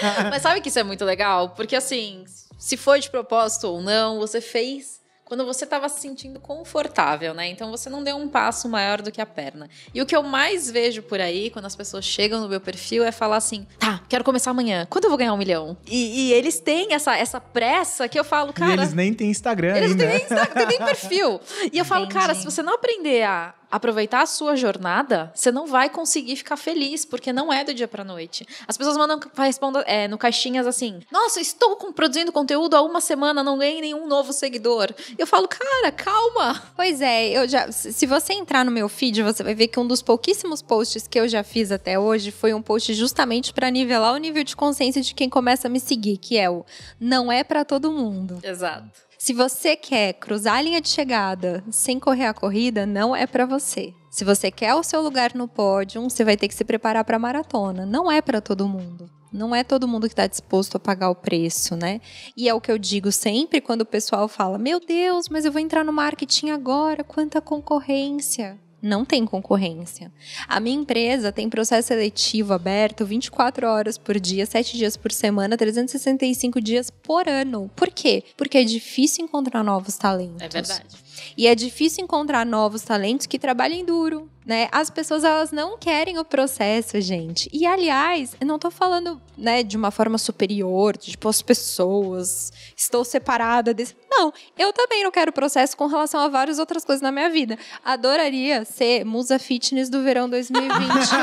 Mas sabe que isso é muito legal? Porque assim, se foi de propósito ou não, você fez quando você estava se sentindo confortável, né? Então você não deu um passo maior do que a perna. E o que eu mais vejo por aí, quando as pessoas chegam no meu perfil, é falar assim: tá, quero começar amanhã. Quando eu vou ganhar um milhão? E, e eles têm essa, essa pressa que eu falo, cara. E eles nem têm Instagram, eles ainda. Eles nem têm nem perfil. E eu falo, Entendi. cara, se você não aprender a aproveitar a sua jornada, você não vai conseguir ficar feliz, porque não é do dia para noite. As pessoas mandam respondam, é, no caixinhas assim: Nossa, estou com, produzindo conteúdo há uma semana, não ganhei nenhum novo seguidor. Eu falo, cara, calma. Pois é, eu já. Se você entrar no meu feed, você vai ver que um dos pouquíssimos posts que eu já fiz até hoje foi um post justamente para nivelar o nível de consciência de quem começa a me seguir, que é o não é para todo mundo. Exato. Se você quer cruzar a linha de chegada sem correr a corrida, não é para você. Se você quer o seu lugar no pódio, você vai ter que se preparar para a maratona. Não é para todo mundo. Não é todo mundo que está disposto a pagar o preço, né? E é o que eu digo sempre quando o pessoal fala: Meu Deus, mas eu vou entrar no marketing agora, quanta concorrência não tem concorrência. A minha empresa tem processo seletivo aberto 24 horas por dia, 7 dias por semana, 365 dias por ano. Por quê? Porque é difícil encontrar novos talentos. É verdade. E é difícil encontrar novos talentos que trabalhem duro, né? As pessoas elas não querem o processo, gente. E aliás, eu não estou falando, né, de uma forma superior, tipo as pessoas, estou separada desse. Não, eu também não quero processo com relação a várias outras coisas na minha vida. Adoraria ser musa fitness do verão 2021.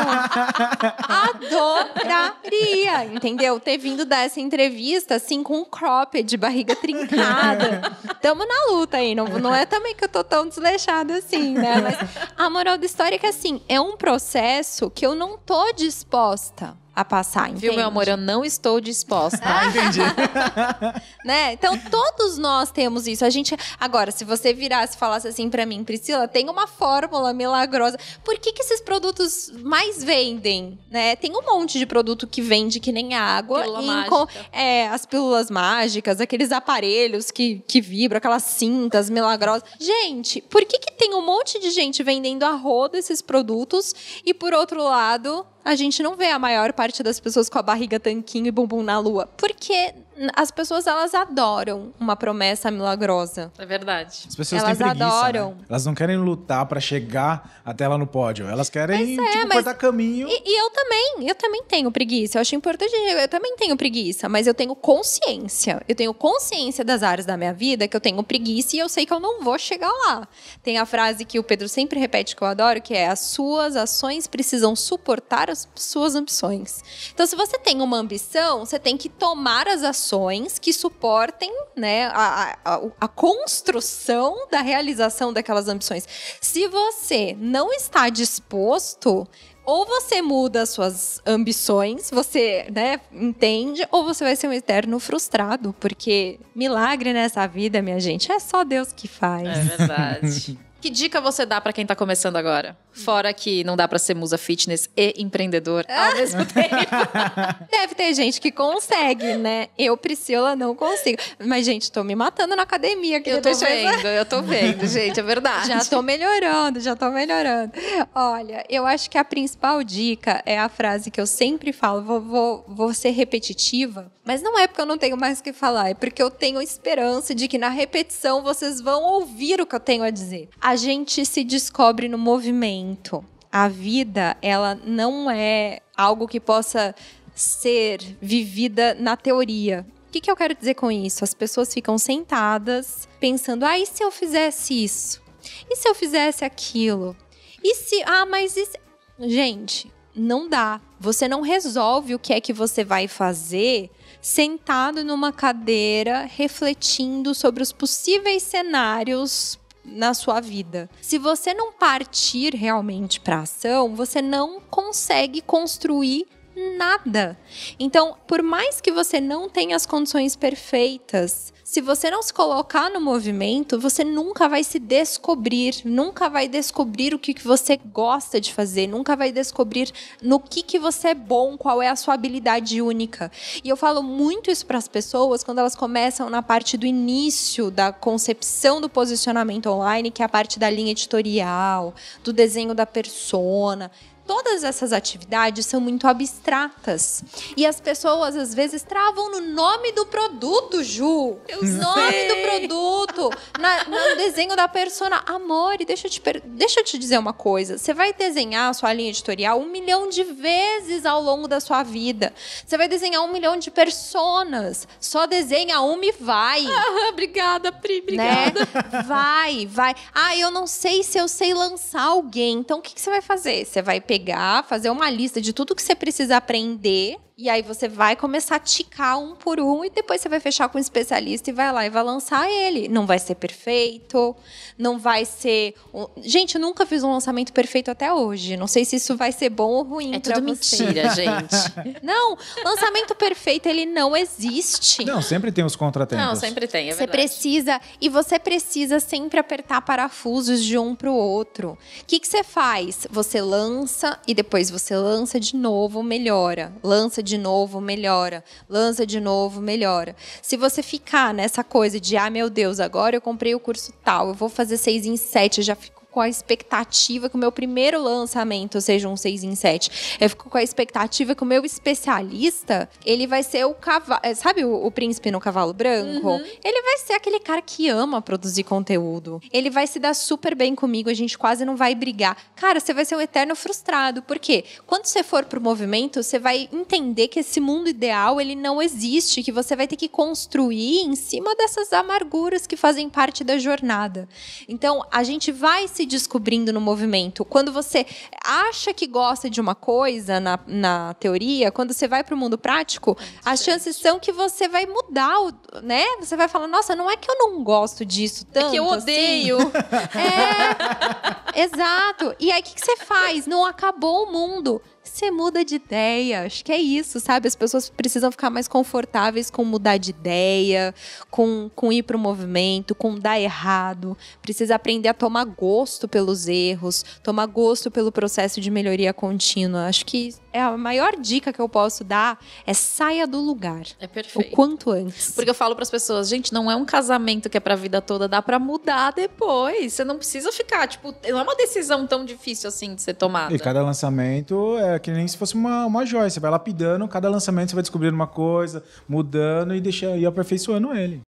Adoraria, entendeu? Ter vindo dessa entrevista assim com um cropped, barriga trincada. Tamo na luta aí, não, não é também que eu tô tão desleixada assim, né? Mas a moral da história é história é que, assim, é um processo que eu não tô disposta a passar, entende? Viu, meu amor? Eu não estou disposta. ah, entendi. né? Então, todos nós temos isso. A gente... Agora, se você virasse e falasse assim para mim, Priscila, tem uma fórmula milagrosa. Por que que esses produtos mais vendem, né? Tem um monte de produto que vende que nem água. Pílula mágica. É, as pílulas mágicas, aqueles aparelhos que, que vibram, aquelas cintas milagrosas. Gente, por que que tem um monte de gente vendendo a roda esses produtos e, por outro lado, a gente não vê a maior parte das pessoas com a barriga tanquinho e bumbum na lua. Porque as pessoas elas adoram uma promessa milagrosa. É verdade. As pessoas elas têm preguiça, né? adoram. Né? Elas não querem lutar para chegar até lá no pódio. Elas querem mas é, tipo, mas... cortar caminho. E, e, eu também, eu também tenho preguiça. Eu acho importante, eu também tenho preguiça, mas eu tenho consciência. Eu tenho consciência das áreas da minha vida que eu tenho preguiça e eu sei que eu não vou chegar lá. Tem a frase que o Pedro sempre repete que eu adoro, que é as suas ações precisam suportar as suas ambições. Então se você tem uma ambição, você tem que tomar as ações que suportem né, a, a, a construção da realização daquelas ambições. Se você não está disposto, ou você muda as suas ambições, você, né, entende, ou você vai ser um eterno frustrado, porque milagre nessa vida, minha gente, é só Deus que faz. É verdade. que dica você dá para quem está começando agora? Fora que não dá para ser musa fitness e empreendedor é. ao mesmo tempo. Deve ter gente que consegue, né? Eu, Priscila, não consigo. Mas, gente, tô me matando na academia. Que eu tô vendo, vendo, eu tô vendo, gente, é verdade. Já tô melhorando, já tô melhorando. Olha, eu acho que a principal dica é a frase que eu sempre falo, vou, vou, vou ser repetitiva, mas não é porque eu não tenho mais o que falar, é porque eu tenho esperança de que na repetição vocês vão ouvir o que eu tenho a dizer. A gente se descobre no movimento momento. A vida, ela não é algo que possa ser vivida na teoria. O que, que eu quero dizer com isso? As pessoas ficam sentadas pensando: ah, e se eu fizesse isso? E se eu fizesse aquilo? E se. Ah, mas. E se... Gente, não dá. Você não resolve o que é que você vai fazer sentado numa cadeira, refletindo sobre os possíveis cenários na sua vida. Se você não partir realmente para ação, você não consegue construir nada. Então, por mais que você não tenha as condições perfeitas, se você não se colocar no movimento, você nunca vai se descobrir, nunca vai descobrir o que, que você gosta de fazer, nunca vai descobrir no que, que você é bom, qual é a sua habilidade única. E eu falo muito isso para as pessoas quando elas começam na parte do início da concepção do posicionamento online, que é a parte da linha editorial, do desenho da persona todas essas atividades são muito abstratas. E as pessoas às vezes travam no nome do produto, Ju. Eu nome do produto. Na, no desenho da persona. Amore, deixa eu, te, deixa eu te dizer uma coisa. Você vai desenhar a sua linha editorial um milhão de vezes ao longo da sua vida. Você vai desenhar um milhão de personas. Só desenha uma e vai. Ah, obrigada, Pri. Né? Obrigada. Né? Vai, vai. Ah, eu não sei se eu sei lançar alguém. Então o que, que você vai fazer? Você vai pegar pegar, fazer uma lista de tudo que você precisa aprender. E aí você vai começar a ticar um por um e depois você vai fechar com um especialista e vai lá e vai lançar ele. Não vai ser perfeito, não vai ser. Gente, eu nunca fiz um lançamento perfeito até hoje. Não sei se isso vai ser bom ou ruim. É tudo você. mentira, gente. Não, lançamento perfeito ele não existe. Não, sempre tem os contratempos. Não, sempre tem. É você precisa e você precisa sempre apertar parafusos de um para o outro. O que, que você faz? Você lança lança e depois você lança de novo, melhora. Lança de novo, melhora. Lança de novo, melhora. Se você ficar nessa coisa de, ah, meu Deus, agora eu comprei o curso tal, eu vou fazer seis em sete, já com a expectativa que o meu primeiro lançamento seja um 6 em 7. Eu fico com a expectativa que o meu especialista, ele vai ser o cavalo. É, sabe o, o príncipe no cavalo branco? Uhum. Ele vai ser aquele cara que ama produzir conteúdo. Ele vai se dar super bem comigo, a gente quase não vai brigar. Cara, você vai ser um eterno frustrado. Por quê? Quando você for pro movimento, você vai entender que esse mundo ideal, ele não existe, que você vai ter que construir em cima dessas amarguras que fazem parte da jornada. Então, a gente vai se descobrindo no movimento. Quando você acha que gosta de uma coisa na, na teoria, quando você vai para o mundo prático, é as chances são que você vai mudar, o, né? Você vai falar, nossa, não é que eu não gosto disso tanto. É que eu assim. odeio. Assim. é, exato. E aí, o que, que você faz? Não acabou o mundo você muda de ideia. Acho que é isso, sabe? As pessoas precisam ficar mais confortáveis com mudar de ideia, com, com ir pro movimento, com dar errado. Precisa aprender a tomar gosto pelos erros, tomar gosto pelo processo de melhoria contínua. Acho que é a maior dica que eu posso dar é saia do lugar. É perfeito. O quanto antes. Porque eu falo para as pessoas, gente, não é um casamento que é pra vida toda, dá para mudar depois. Você não precisa ficar, tipo, não é uma decisão tão difícil assim de ser tomada. E cada lançamento é é que nem se fosse uma, uma joia. Você vai lapidando, cada lançamento você vai descobrindo uma coisa, mudando e deixando e aperfeiçoando ele.